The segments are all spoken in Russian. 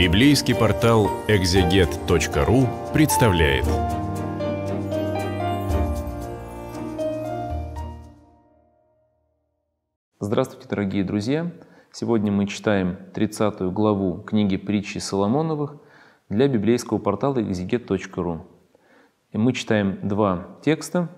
Библейский портал экзегет.ру представляет. Здравствуйте, дорогие друзья! Сегодня мы читаем 30 главу книги притчи Соломоновых для библейского портала экзегет.ру. Мы читаем два текста.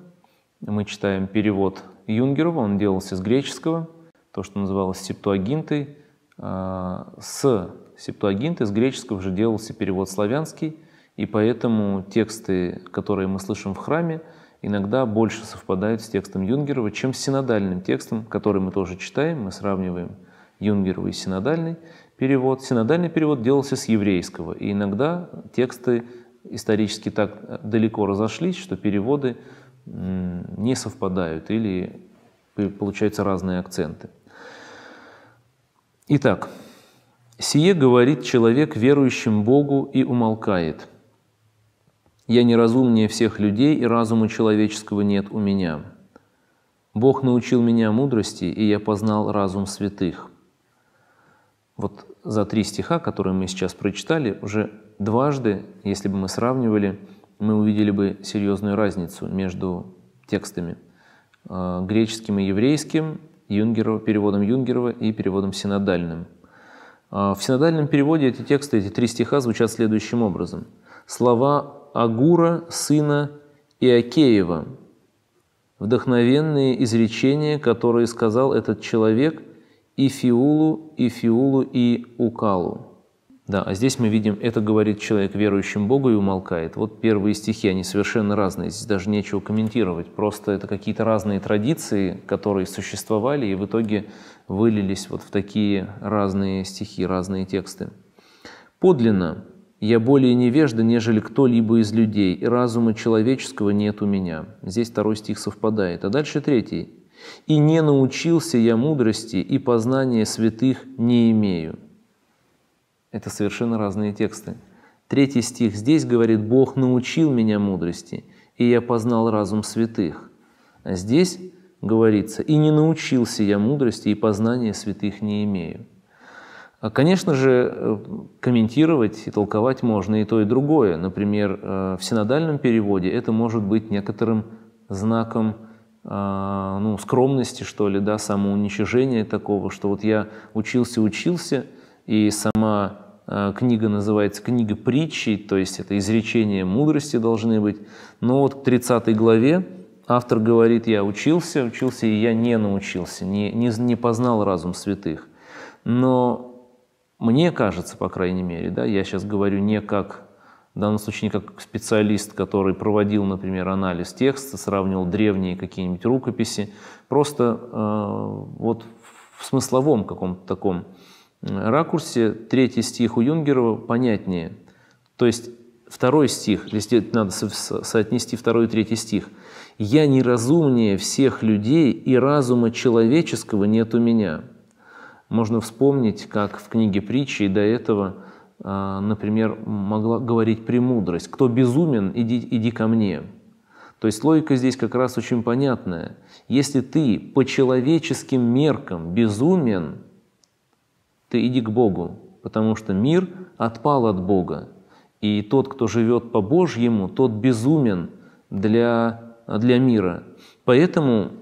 Мы читаем перевод Юнгерова, он делался с греческого, то, что называлось септуагинтой, а, с Септуагинт из греческого же делался перевод славянский, и поэтому тексты, которые мы слышим в храме, иногда больше совпадают с текстом Юнгерова, чем с синодальным текстом, который мы тоже читаем, мы сравниваем Юнгерова и синодальный перевод. Синодальный перевод делался с еврейского, и иногда тексты исторически так далеко разошлись, что переводы не совпадают или э, получаются разные акценты. Итак, «Сие говорит человек верующим Богу и умолкает. Я неразумнее всех людей, и разума человеческого нет у меня. Бог научил меня мудрости, и я познал разум святых». Вот за три стиха, которые мы сейчас прочитали, уже дважды, если бы мы сравнивали, мы увидели бы серьезную разницу между текстами э, греческим и еврейским, Юнгерова, переводом Юнгерова и переводом синодальным – а, в синодальном переводе эти тексты, эти три стиха звучат следующим образом. Слова Агура, сына Иакеева, вдохновенные изречения, которые сказал этот человек и Фиулу, и Фиулу, и Укалу. Да, а здесь мы видим, это говорит человек верующим Богу и умолкает. Вот первые стихи, они совершенно разные, здесь даже нечего комментировать. Просто это какие-то разные традиции, которые существовали, и в итоге вылились вот в такие разные стихи, разные тексты. «Подлинно я более невежда, нежели кто-либо из людей, и разума человеческого нет у меня». Здесь второй стих совпадает. А дальше третий. «И не научился я мудрости, и познания святых не имею». Это совершенно разные тексты. Третий стих здесь говорит «Бог научил меня мудрости, и я познал разум святых». А здесь говорится, «И не научился я мудрости, и познания святых не имею». А, конечно же, э, комментировать и толковать можно и то, и другое. Например, э, в синодальном переводе это может быть некоторым знаком а, ну, скромности, что ли, да, самоуничижения такого, что вот я учился-учился, и сама а, книга называется «Книга притчей», то есть это изречения мудрости должны быть. Но вот к 30 главе автор говорит, я учился, учился, и я не научился, не, не, не познал разум святых. Но мне кажется, по крайней мере, да, я сейчас говорю не как, в данном случае, не как специалист, который проводил, например, анализ текста, сравнивал древние какие-нибудь рукописи, просто э, вот в смысловом каком-то таком э, ракурсе третий стих у Юнгерова понятнее. То есть второй стих, здесь надо соотнести второй и третий стих – «Я неразумнее всех людей, и разума человеческого нет у меня». Можно вспомнить, как в книге притчи и до этого, а, например, могла говорить премудрость. «Кто безумен, иди, иди ко мне». То есть логика здесь как раз очень понятная. Если ты по человеческим меркам безумен, ты иди к Богу, потому что мир отпал от Бога. И тот, кто живет по Божьему, тот безумен для а для мира. Поэтому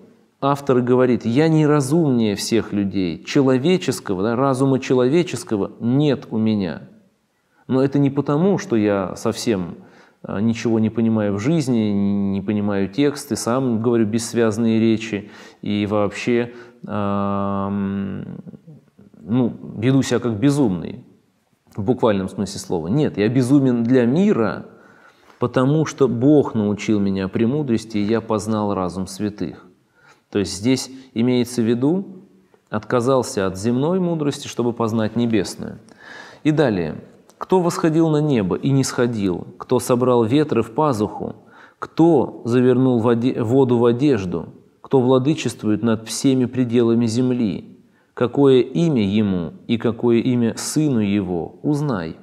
автор говорит, я не разумнее всех людей, человеческого, да, разума человеческого нет у меня. Но это не потому, что я совсем а, ничего не понимаю в жизни, не понимаю тексты, сам говорю бессвязные речи и вообще а, ну, веду себя как безумный в буквальном смысле слова. Нет, я безумен для мира – потому что Бог научил меня премудрости, и я познал разум святых. То есть здесь имеется в виду, отказался от земной мудрости, чтобы познать небесную. И далее. Кто восходил на небо и не сходил? Кто собрал ветры в пазуху? Кто завернул воду в одежду? Кто владычествует над всеми пределами земли? Какое имя ему и какое имя сыну его? Узнай.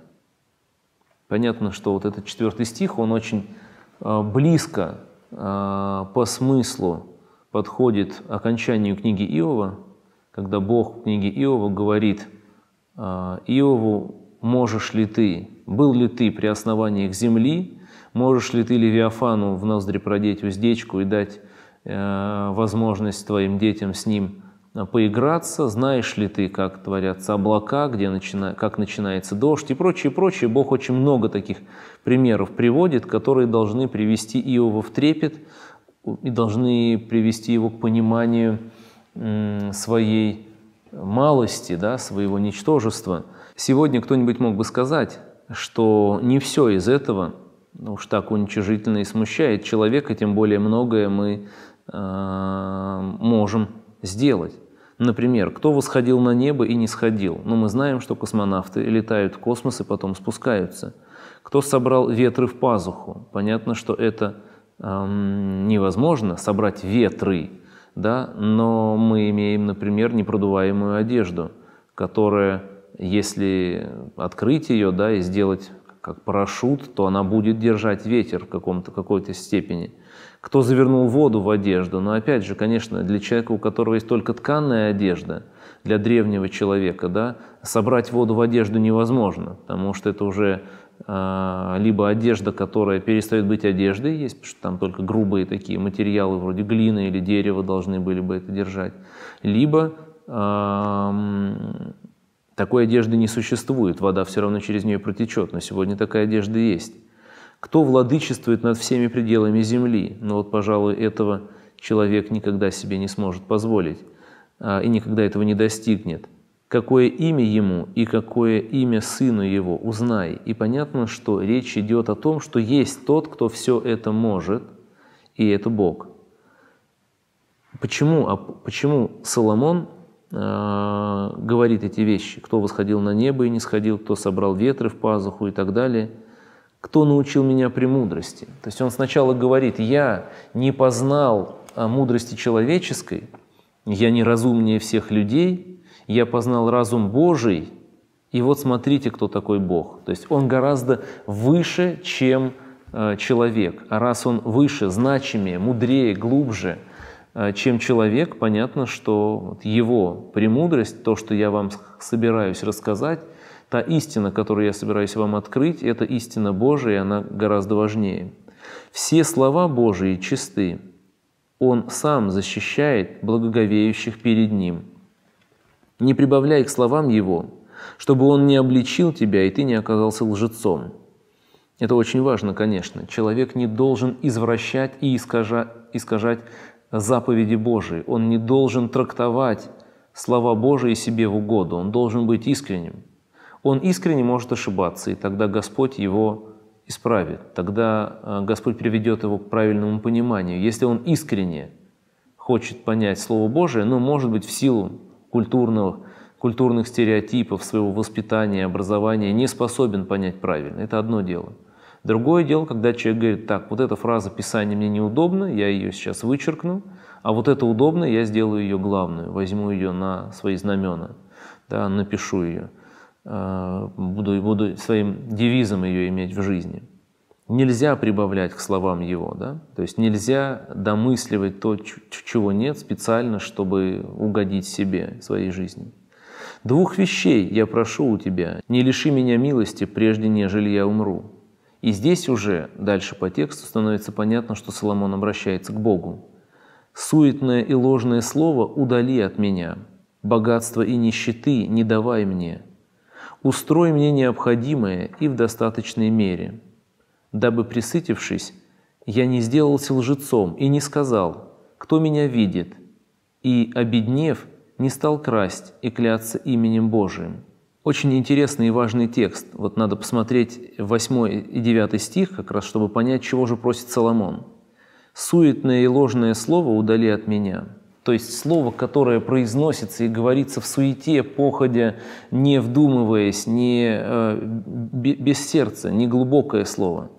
Понятно, что вот этот четвертый стих, он очень э, близко э, по смыслу подходит окончанию книги Иова, когда Бог в книге Иова говорит э, Иову, можешь ли ты, был ли ты при основании основаниях земли, можешь ли ты Левиафану в ноздри продеть уздечку и дать возможность твоим детям с ним Э, поиграться, знаешь ли ты, как творятся облака, где начина... как начинается дождь и прочее, прочее. Бог очень много таких примеров приводит, которые должны привести Иова в трепет и должны привести его к пониманию своей малости, да, своего ничтожества. Сегодня кто-нибудь мог бы сказать, что не все из этого уж так уничижительно и смущает человека, тем более многое мы э, можем сделать. Например, кто восходил на небо и не сходил? Но ну, мы знаем, что космонавты летают в космос и потом спускаются. Кто собрал ветры в пазуху? Понятно, что это эм, невозможно, собрать ветры, да? но мы имеем, например, непродуваемую одежду, которая, если открыть ее да, и сделать как парашют, то она будет держать ветер в каком-то, какой-то степени – кто завернул воду в одежду. Но опять же, конечно, для человека, у которого есть только тканная одежда, для древнего человека, да, собрать воду в одежду невозможно, потому что это уже э, либо одежда, которая перестает быть одеждой, есть потому что там только грубые такие материалы вроде глины или дерева должны были бы это держать, либо э, такой одежды не существует, вода все равно через нее протечет, но сегодня такая одежда есть. Кто владычествует над всеми пределами земли? Но вот, пожалуй, этого человек никогда себе не сможет позволить а, и никогда этого не достигнет. Какое имя ему и какое имя сыну его, узнай. И понятно, что речь идет о том, что есть тот, кто все это может, и это Бог. Почему, а почему Соломон э, говорит эти вещи? Кто восходил на небо и не сходил, кто собрал ветры в пазуху и так далее – кто научил меня премудрости. То есть он сначала говорит, я не познал а, мудрости человеческой, я не разумнее всех людей, я познал разум Божий, и вот смотрите, кто такой Бог. То есть он гораздо выше, чем а, человек. А раз он выше, значимее, мудрее, глубже, а, чем человек, понятно, что его премудрость, то, что я вам собираюсь рассказать, Та истина, которую я собираюсь вам открыть, это истина Божия, и она гораздо важнее. Все слова Божии чисты. Он сам защищает благоговеющих перед Ним. Не прибавляй к словам Его, чтобы Он не обличил тебя, и ты не оказался лжецом. Это очень важно, конечно. Человек не должен извращать и искажать, искажать заповеди Божии. Он не должен трактовать слова Божии себе в угоду. Он должен быть искренним он искренне может ошибаться, и тогда Господь его исправит, тогда а, Господь приведет его к правильному пониманию. Если он искренне хочет понять Слово Божие, но, ну, может быть, в силу культурного, культурных стереотипов, своего воспитания, образования, не способен понять правильно. Это одно дело. Другое дело, когда человек говорит, так, вот эта фраза Писания мне неудобна, я ее сейчас вычеркну, а вот это удобно, я сделаю ее главную, возьму ее на свои знамена, да, напишу ее. Э, буду, буду своим девизом ее иметь в жизни. Нельзя прибавлять к словам его, да? то есть нельзя домысливать то, чего нет специально, чтобы угодить себе, своей жизни. «Двух вещей я прошу у тебя, не лиши меня милости, прежде нежели я умру». И здесь уже, дальше по тексту, становится понятно, что Соломон обращается к Богу. «Суетное и ложное слово удали от меня, богатство и нищеты не давай мне, устрой мне необходимое и в достаточной мере, дабы, присытившись, я не сделался лжецом и не сказал, кто меня видит, и, обеднев, не стал красть и кляться именем Божиим. Очень интересный и важный текст. Вот надо посмотреть 8 и 9 стих, как раз чтобы понять, чего же просит Соломон. «Суетное и ложное слово удали от меня, то есть слово, которое произносится и говорится в суете, походе, не вдумываясь, не, э, без сердца, не глубокое слово.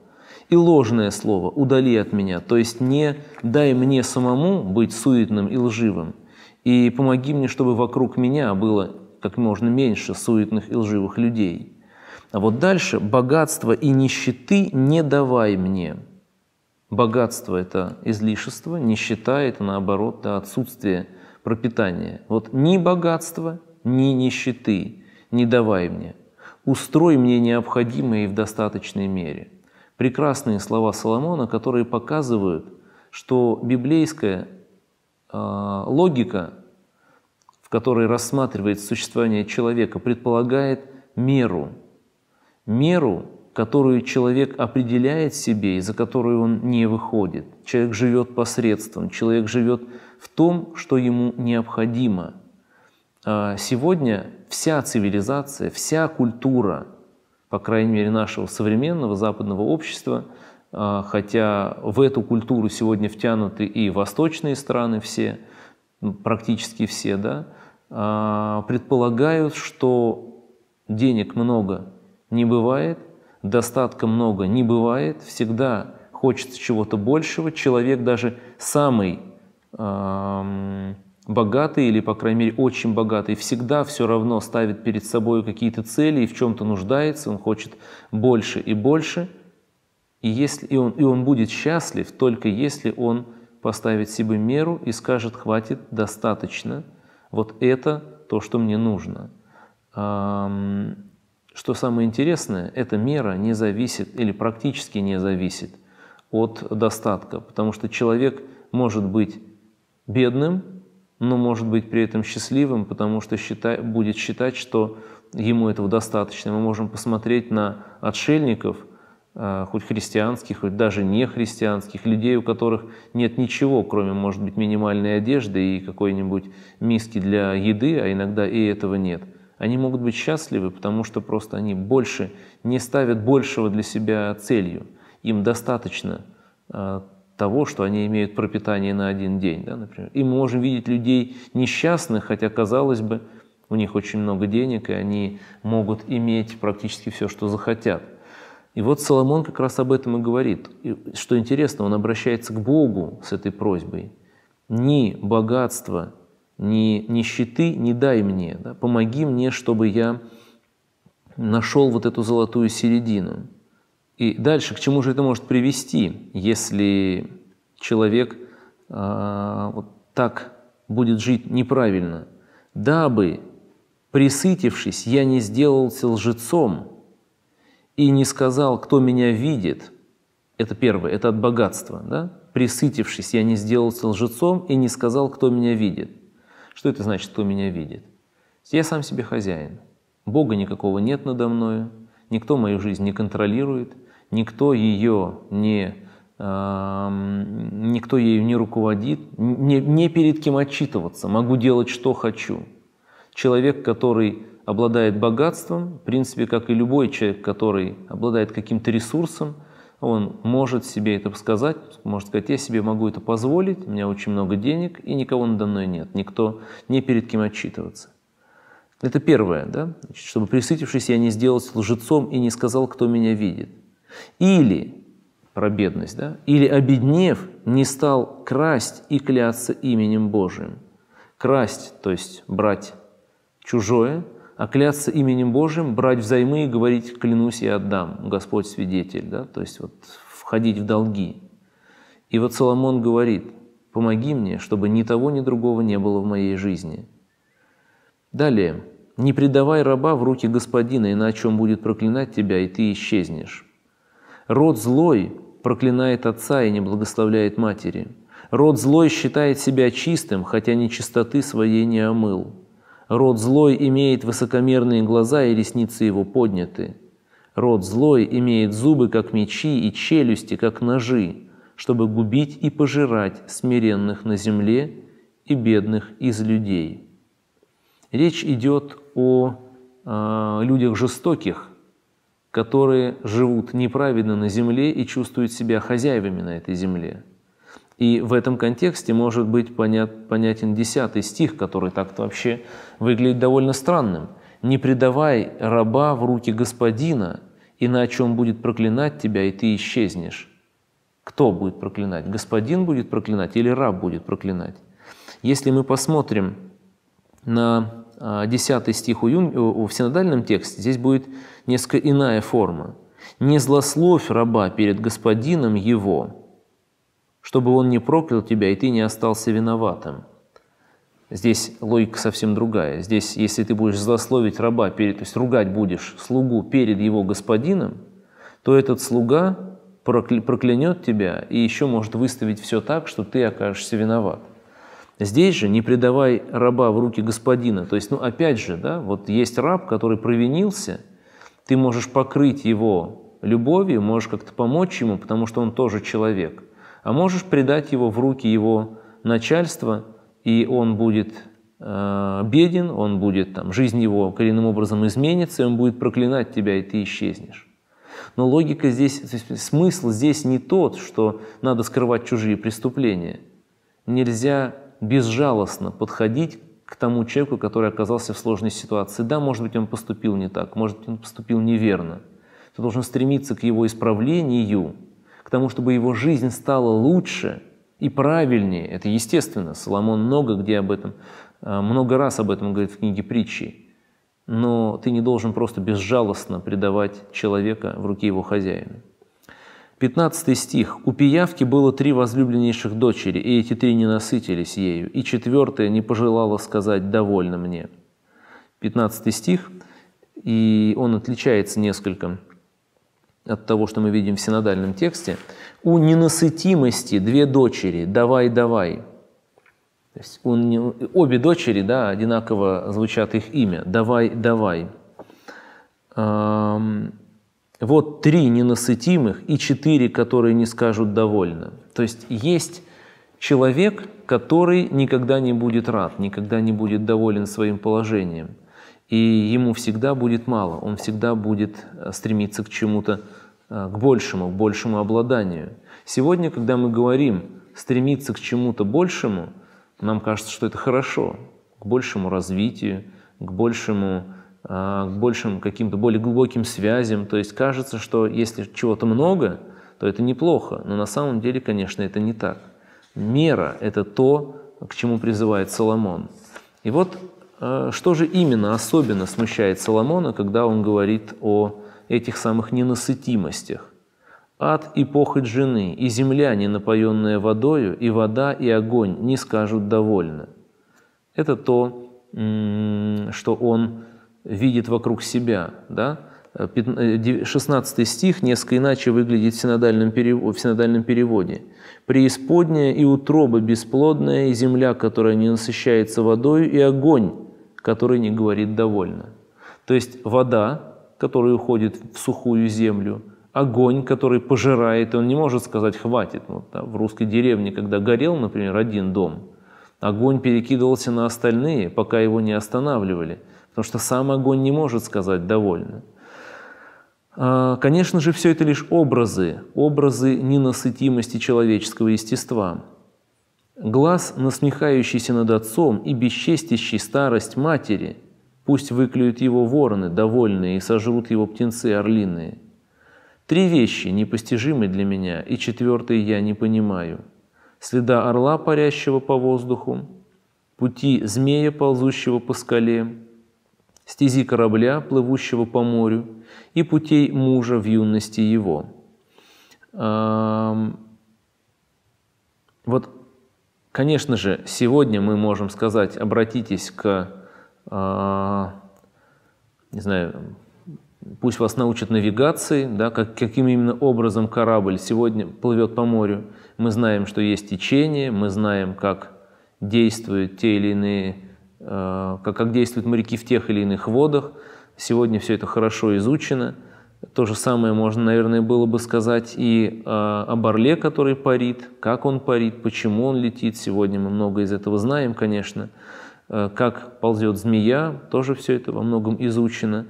И ложное слово «удали от меня», то есть не «дай мне самому быть суетным и лживым», и помоги мне, чтобы вокруг меня было как можно меньше суетных и лживых людей. А вот дальше «богатство и нищеты не давай мне». Богатство – это излишество, нищета – это, наоборот, да, отсутствие пропитания. Вот ни богатства, ни нищеты не давай мне. Устрой мне необходимое и в достаточной мере. Прекрасные слова Соломона, которые показывают, что библейская э, логика, в которой рассматривается существование человека, предполагает меру. Меру которую человек определяет себе и за которую он не выходит. Человек живет посредством, человек живет в том, что ему необходимо. А, сегодня вся цивилизация, вся культура, по крайней мере, нашего современного западного общества, а, хотя в эту культуру сегодня втянуты и восточные страны все, ну, практически все, да, а, предполагают, что денег много не бывает, достатка много не бывает, всегда хочется чего-то большего. Человек даже самый эм, богатый или, по крайней мере, очень богатый, всегда все равно ставит перед собой какие-то цели и в чем-то нуждается, он хочет больше и больше. И, если, и, он, и он будет счастлив только если он поставит себе меру и скажет «хватит, достаточно, вот это то, что мне нужно». Эм, что самое интересное, эта мера не зависит или практически не зависит от достатка, потому что человек может быть бедным, но может быть при этом счастливым, потому что считай, будет считать, что ему этого достаточно. Мы можем посмотреть на отшельников, э, хоть христианских, хоть даже не христианских, людей, у которых нет ничего, кроме, может быть, минимальной одежды и какой-нибудь миски для еды, а иногда и этого нет – они могут быть счастливы, потому что просто они больше не ставят большего для себя целью. Им достаточно а, того, что они имеют пропитание на один день, да, например. И мы можем видеть людей несчастных, хотя, казалось бы, у них очень много денег, и они могут иметь практически все, что захотят. И вот Соломон как раз об этом и говорит. И, что интересно, он обращается к Богу с этой просьбой. Ни богатство, ни нищеты не дай мне, да, помоги мне, чтобы я нашел вот эту золотую середину. И дальше, к чему же это может привести, если человек э, вот так будет жить неправильно? Дабы, присытившись, я не сделался лжецом и не сказал, кто меня видит. Это первое, это от богатства. Да? Присытившись, я не сделался лжецом и не сказал, кто меня видит. Что это значит, кто меня видит? Я сам себе хозяин. Бога никакого нет надо мною, никто мою жизнь не контролирует, никто ее не никто ею не руководит, не, не перед кем отчитываться, могу делать, что хочу. Человек, который обладает богатством, в принципе, как и любой человек, который обладает каким-то ресурсом – он может себе это сказать, может сказать, я себе могу это позволить, у меня очень много денег, и никого надо мной нет, никто не перед кем отчитываться. Это первое, да? Значит, чтобы присытившись, я не сделался лжецом и не сказал, кто меня видит. Или, про бедность, да? Или, обеднев, не стал красть и кляться именем Божиим. Красть, то есть брать чужое – а клясться именем Божьим, брать взаймы и говорить «клянусь я отдам, Господь свидетель», да? то есть вот входить в долги. И вот Соломон говорит «помоги мне, чтобы ни того, ни другого не было в моей жизни». Далее. «Не предавай раба в руки господина, иначе он будет проклинать тебя, и ты исчезнешь». Род злой проклинает отца и не благословляет матери. Род злой считает себя чистым, хотя нечистоты своей не омыл. Род злой имеет высокомерные глаза, и ресницы его подняты. Род злой имеет зубы, как мечи, и челюсти, как ножи, чтобы губить и пожирать смиренных на земле и бедных из людей. Речь идет о э, людях жестоких, которые живут неправедно на земле и чувствуют себя хозяевами на этой земле – и в этом контексте может быть понят, понятен десятый стих, который так-то вообще выглядит довольно странным. «Не предавай раба в руки господина, иначе он будет проклинать тебя, и ты исчезнешь». Кто будет проклинать? Господин будет проклинать или раб будет проклинать? Если мы посмотрим на 10 а, стих в синодальном тексте, здесь будет несколько иная форма. «Не злословь раба перед господином его, чтобы он не проклял тебя, и ты не остался виноватым. Здесь логика совсем другая. Здесь, если ты будешь злословить раба, перед, то есть ругать будешь слугу перед его господином, то этот слуга проклянет тебя и еще может выставить все так, что ты окажешься виноват. Здесь же не предавай раба в руки господина. То есть, ну опять же, да, вот есть раб, который провинился, ты можешь покрыть его любовью, можешь как-то помочь ему, потому что он тоже человек а можешь предать его в руки его начальства, и он будет э, беден, он будет, там, жизнь его коренным образом изменится, и он будет проклинать тебя, и ты исчезнешь. Но логика здесь, смысл здесь не тот, что надо скрывать чужие преступления. Нельзя безжалостно подходить к тому человеку, который оказался в сложной ситуации. Да, может быть, он поступил не так, может быть, он поступил неверно. Ты должен стремиться к его исправлению – к тому, чтобы его жизнь стала лучше и правильнее. Это естественно. Соломон много где об этом, э, много раз об этом говорит в книге притчи. Но ты не должен просто безжалостно предавать человека в руки его хозяина. 15 стих. «У пиявки было три возлюбленнейших дочери, и эти три не насытились ею, и четвертая не пожелала сказать «довольно мне». 15 стих, и он отличается несколько от того, что мы видим в синодальном тексте, у ненасытимости две дочери, давай, давай. То есть у, обе дочери да, одинаково звучат их имя, давай, давай. Вот три ненасытимых и четыре, которые не скажут довольно. То есть есть человек, который никогда не будет рад, никогда не будет доволен своим положением – и ему всегда будет мало, он всегда будет э, стремиться к чему-то, э, к большему, к большему обладанию. Сегодня, когда мы говорим «стремиться к чему-то большему», нам кажется, что это хорошо, к большему развитию, к большему э, к большим каким-то более глубоким связям. То есть кажется, что если чего-то много, то это неплохо. Но на самом деле, конечно, это не так. Мера – это то, к чему призывает Соломон. И вот Э, что же именно особенно смущает Соломона, когда он говорит о этих самых ненасытимостях? Ад и похоть жены, и земля, не напоенная водою, и вода, и огонь не скажут довольно. Это то, что он видит вокруг себя. Да? 16 э, э, стих несколько иначе выглядит в синодальном, переводе, в синодальном переводе. «Преисподняя и утроба бесплодная, и земля, которая не насыщается водой и огонь, который не говорит «довольно». То есть вода, которая уходит в сухую землю, огонь, который пожирает, он не может сказать «хватит». Вот, да, в русской деревне, когда горел, например, один дом, огонь перекидывался на остальные, пока его не останавливали, потому что сам огонь не может сказать «довольно». А, конечно же, все это лишь образы, образы ненасытимости человеческого естества. Глаз, насмехающийся над отцом и бесчестящий старость матери, пусть выклюют его вороны, довольные, и сожрут его птенцы орлиные. Три вещи непостижимы для меня, и четвертой я не понимаю. Следа орла, парящего по воздуху, пути змея, ползущего по скале, стези корабля, плывущего по морю, и путей мужа в юности его. Вот Конечно же, сегодня мы можем сказать, обратитесь к, а, не знаю, пусть вас научат навигации, да, как, каким именно образом корабль сегодня плывет по морю. Мы знаем, что есть течение, мы знаем, как действуют те или иные, а, как, как действуют моряки в тех или иных водах. Сегодня все это хорошо изучено – то же самое можно, наверное, было бы сказать и э, об орле, который парит, как он парит, почему он летит. Сегодня мы много из этого знаем, конечно. А, как ползет змея, тоже все это во многом изучено.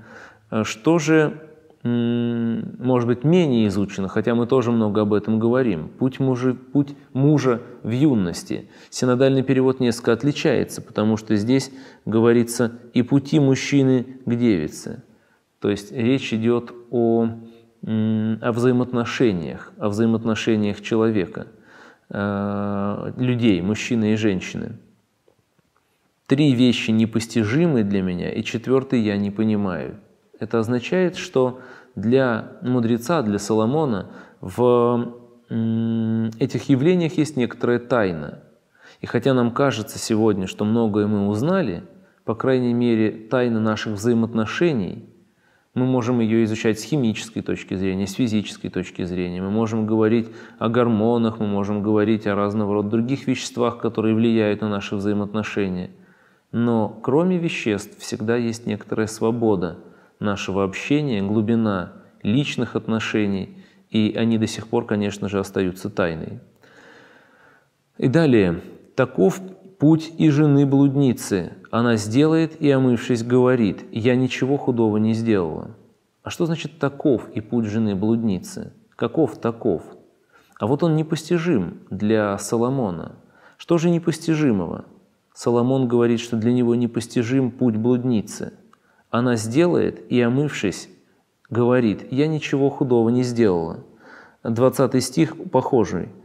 А, что же, может быть, менее изучено, хотя мы тоже много об этом говорим. Путь, мужи, путь мужа в юности. Синодальный перевод несколько отличается, потому что здесь говорится «и пути мужчины к девице». То есть речь идет о, о взаимоотношениях, о взаимоотношениях человека, э, людей, мужчины и женщины. Три вещи непостижимы для меня, и четвертый я не понимаю. Это означает, что для мудреца, для Соломона в этих явлениях есть некоторая тайна. И хотя нам кажется сегодня, что многое мы узнали, по крайней мере, тайна наших взаимоотношений – мы можем ее изучать с химической точки зрения, с физической точки зрения. Мы можем говорить о гормонах, мы можем говорить о разного рода других веществах, которые влияют на наши взаимоотношения. Но кроме веществ всегда есть некоторая свобода нашего общения, глубина личных отношений, и они до сих пор, конечно же, остаются тайной. И далее, таков путь и жены блудницы. Она сделает и, омывшись, говорит, «Я ничего худого не сделала». А что значит «таков» и «путь жены блудницы»? Каков таков? А вот он непостижим для Соломона. Что же непостижимого? Соломон говорит, что для него непостижим путь блудницы. Она сделает и, омывшись, говорит, «Я ничего худого не сделала». 20 стих похожий –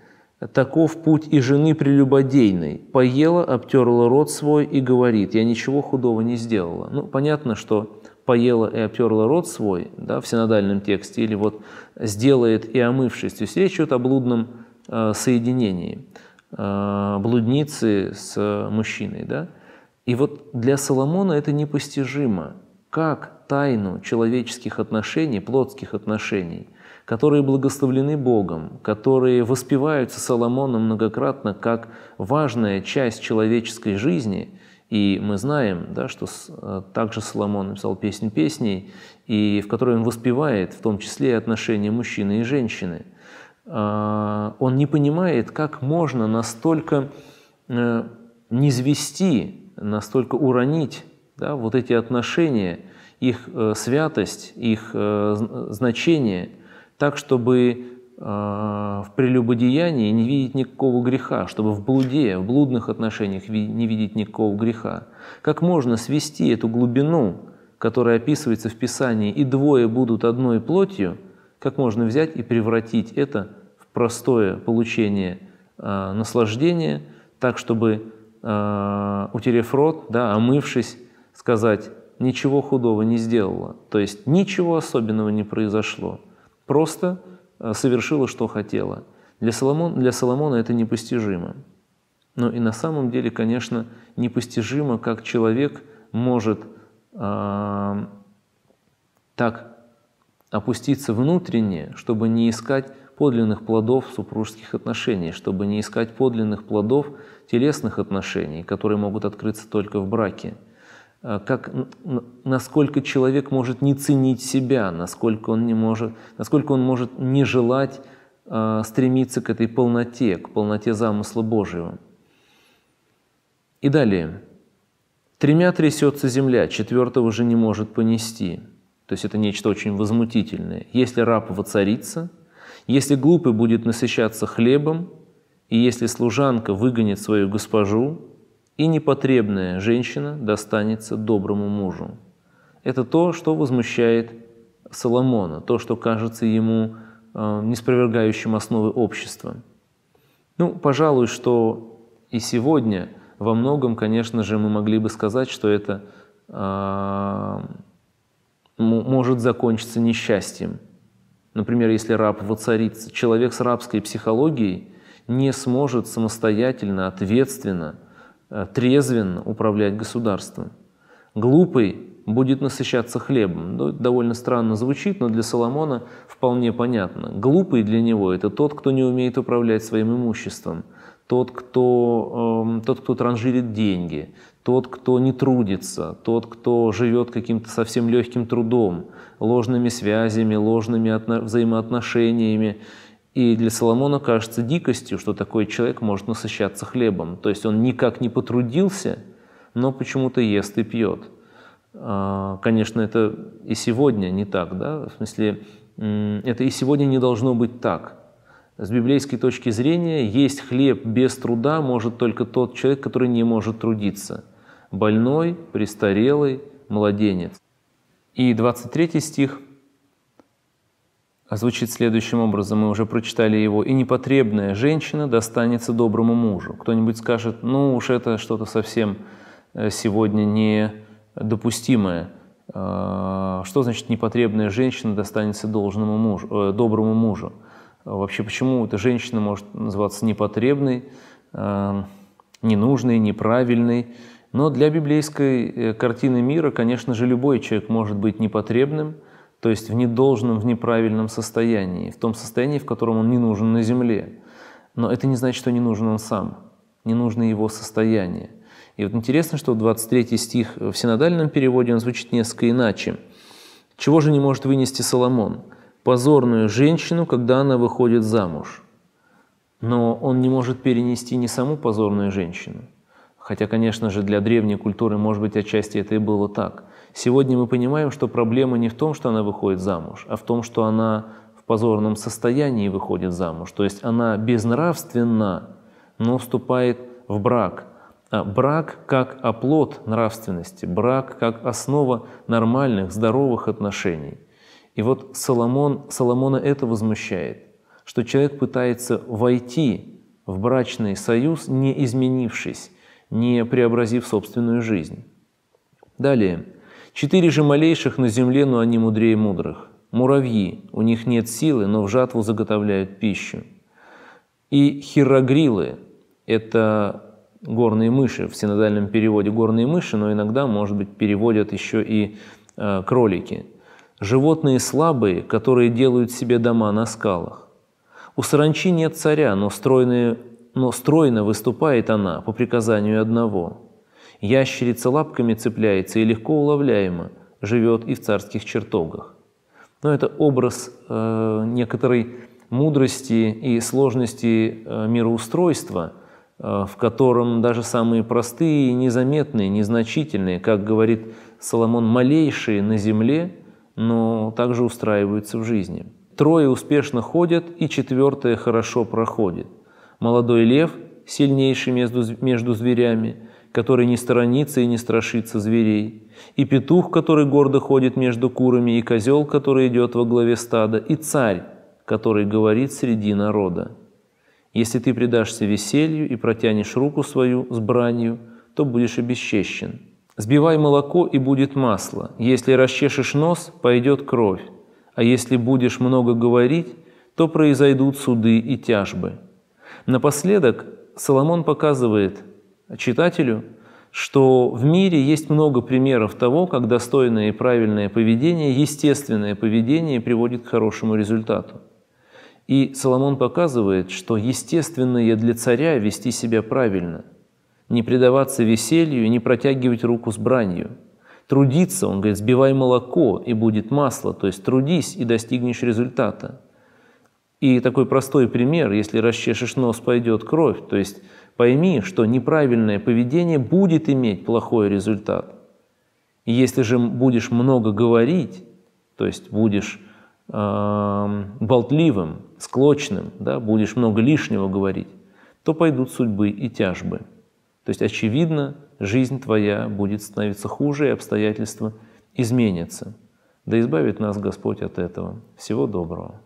Таков путь и жены прелюбодейной. Поела, обтерла рот свой и говорит, я ничего худого не сделала. Ну, понятно, что поела и обтерла рот свой, да, в синодальном тексте, или вот сделает и омывшись. То есть речь идет о блудном э, соединении э, блудницы с мужчиной. Да? И вот для Соломона это непостижимо. Как тайну человеческих отношений, плотских отношений, которые благословлены Богом, которые воспеваются Соломоном многократно как важная часть человеческой жизни. И мы знаем, да, что э, также Соломон написал «Песнь песней», и в которой он воспевает в том числе отношения мужчины и женщины. А, он не понимает, как можно настолько э, низвести, настолько уронить да, вот эти отношения, их э, святость, их значение – так, чтобы э, в прелюбодеянии не видеть никакого греха, чтобы в блуде, в блудных отношениях не видеть никакого греха. Как можно свести эту глубину, которая описывается в Писании, и двое будут одной плотью, как можно взять и превратить это в простое получение э, наслаждения, так, чтобы, э, утерев рот, да, омывшись, сказать, ничего худого не сделала, то есть ничего особенного не произошло – просто э, совершила, что хотела. Для Соломона, для Соломона это непостижимо. Но и на самом деле, конечно, непостижимо, как человек может э, так опуститься внутренне, чтобы не искать подлинных плодов супружеских отношений, чтобы не искать подлинных плодов телесных отношений, которые могут открыться только в браке. Э, как, насколько человек может не ценить себя, насколько он, не может, насколько он может не желать э, стремиться к этой полноте, к полноте замысла Божьего. И далее. «Тремя трясется земля, четвертого же не может понести». То есть это нечто очень возмутительное. «Если раб воцарится, если глупый будет насыщаться хлебом, и если служанка выгонит свою госпожу, и непотребная женщина достанется доброму мужу. Это то, что возмущает Соломона, то, что кажется ему э, неспровергающим основы общества. Ну, пожалуй, что и сегодня во многом, конечно же, мы могли бы сказать, что это э, может закончиться несчастьем. Например, если раб воцарится, человек с рабской психологией не сможет самостоятельно, ответственно – Э, Трезвенно управлять государством. Глупый будет насыщаться хлебом. Ну, это довольно странно звучит, но для Соломона вполне понятно. Глупый для него – это тот, кто не умеет управлять своим имуществом, тот, кто, э, тот, кто транжирит деньги, тот, кто не трудится, тот, кто живет каким-то совсем легким трудом, ложными связями, ложными взаимоотношениями, и для Соломона кажется дикостью, что такой человек может насыщаться хлебом. То есть он никак не потрудился, но почему-то ест и пьет. А, конечно, это и сегодня не так, да? В смысле, это и сегодня не должно быть так. С библейской точки зрения, есть хлеб без труда может только тот человек, который не может трудиться. Больной, престарелый, младенец. И 23 стих – а звучит следующим образом, мы уже прочитали его, «И непотребная женщина достанется доброму мужу». Кто-нибудь скажет, ну уж это что-то совсем э, сегодня недопустимое. А, что значит непотребная женщина достанется должному мужу, э, доброму мужу? А вообще, почему эта женщина может называться непотребной, э, ненужной, неправильной? Но для библейской картины мира, конечно же, любой человек может быть непотребным – то есть в недолжном, в неправильном состоянии, в том состоянии, в котором он не нужен на земле. Но это не значит, что не нужен он сам, не нужно его состояние. И вот интересно, что 23 стих в синодальном переводе он звучит несколько иначе. «Чего же не может вынести Соломон? Позорную женщину, когда она выходит замуж». Но он не может перенести не саму позорную женщину. Хотя, конечно же, для древней культуры, может быть, отчасти это и было так – Сегодня мы понимаем, что проблема не в том, что она выходит замуж, а в том, что она в позорном состоянии выходит замуж. То есть она безнравственна, но вступает в брак. А брак как оплот нравственности, брак как основа нормальных, здоровых отношений. И вот Соломон, Соломона это возмущает, что человек пытается войти в брачный союз, не изменившись, не преобразив собственную жизнь. Далее. Четыре же малейших на земле, но они мудрее мудрых. Муравьи, у них нет силы, но в жатву заготовляют пищу. И хирогрилы – это горные мыши, в синодальном переводе горные мыши, но иногда, может быть, переводят еще и э, кролики. Животные слабые, которые делают себе дома на скалах. У саранчи нет царя, но, стройные, но стройно выступает она по приказанию одного – ящерица лапками цепляется и легко уловляемо живет и в царских чертогах. Но это образ э, некоторой мудрости и сложности э, мироустройства, э, в котором даже самые простые, незаметные, незначительные, как говорит Соломон, малейшие на земле, но также устраиваются в жизни. Трое успешно ходят, и четвертое хорошо проходит. Молодой лев, сильнейший между, между зверями – который не сторонится и не страшится зверей, и петух, который гордо ходит между курами, и козел, который идет во главе стада, и царь, который говорит среди народа. Если ты предашься веселью и протянешь руку свою с бранью, то будешь обесчещен. Сбивай молоко, и будет масло. Если расчешешь нос, пойдет кровь. А если будешь много говорить, то произойдут суды и тяжбы. Напоследок Соломон показывает – читателю, что в мире есть много примеров того, как достойное и правильное поведение, естественное поведение приводит к хорошему результату. И Соломон показывает, что естественное для царя вести себя правильно, не предаваться веселью, не протягивать руку с бранью. Трудиться, он говорит, сбивай молоко, и будет масло, то есть трудись и достигнешь результата. И такой простой пример, если расчешешь нос, пойдет кровь, то есть Пойми, что неправильное поведение будет иметь плохой результат. И если же будешь много говорить, то есть будешь э, болтливым, склочным, да, будешь много лишнего говорить, то пойдут судьбы и тяжбы. То есть, очевидно, жизнь твоя будет становиться хуже, и обстоятельства изменятся. Да избавит нас Господь от этого. Всего доброго.